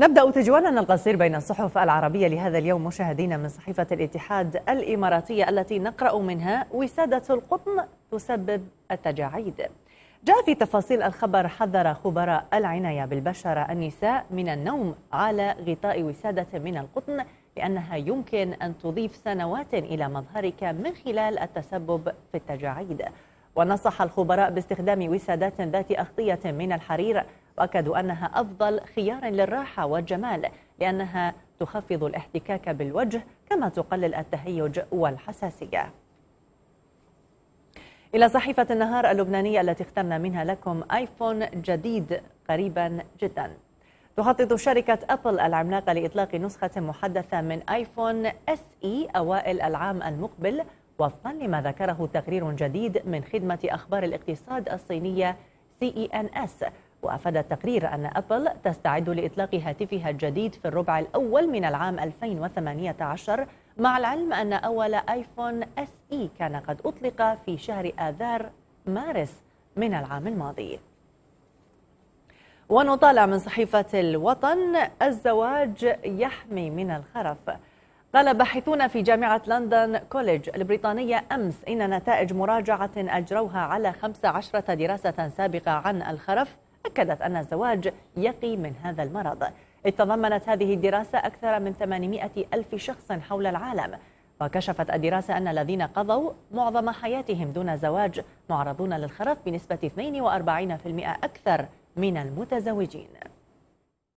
نبدأ تجولنا القصير بين الصحف العربية لهذا اليوم مشاهدينا من صحيفة الاتحاد الإماراتية التي نقرأ منها وسادة القطن تسبب التجاعيد جاء في تفاصيل الخبر حذر خبراء العناية بالبشرة النساء من النوم على غطاء وسادة من القطن لأنها يمكن أن تضيف سنوات إلى مظهرك من خلال التسبب في التجاعيد ونصح الخبراء باستخدام وسادات ذات أغطية من الحرير وأكدوا أنها أفضل خيار للراحة والجمال لأنها تخفض الاحتكاك بالوجه كما تقلل التهيج والحساسية إلى صحيفة النهار اللبنانية التي اخترنا منها لكم آيفون جديد قريبا جدا تخطط شركة أبل العملاقة لإطلاق نسخة محدثة من آيفون اس اي e أوائل العام المقبل وفقا لما ذكره تقرير جديد من خدمة أخبار الاقتصاد الصينية سي اي ان اس وأفاد التقرير أن أبل تستعد لإطلاق هاتفها الجديد في الربع الأول من العام 2018 مع العلم أن أول آيفون اس إي e كان قد أطلق في شهر آذار مارس من العام الماضي ونطالع من صحيفة الوطن الزواج يحمي من الخرف قال باحثون في جامعة لندن كوليج البريطانية أمس إن نتائج مراجعة أجروها على 15 دراسة سابقة عن الخرف أكدت أن الزواج يقي من هذا المرض اتضمنت تضمنت هذه الدراسة أكثر من 800 ألف شخص حول العالم وكشفت الدراسة أن الذين قضوا معظم حياتهم دون زواج معرضون للخرف بنسبة 42% أكثر من المتزوجين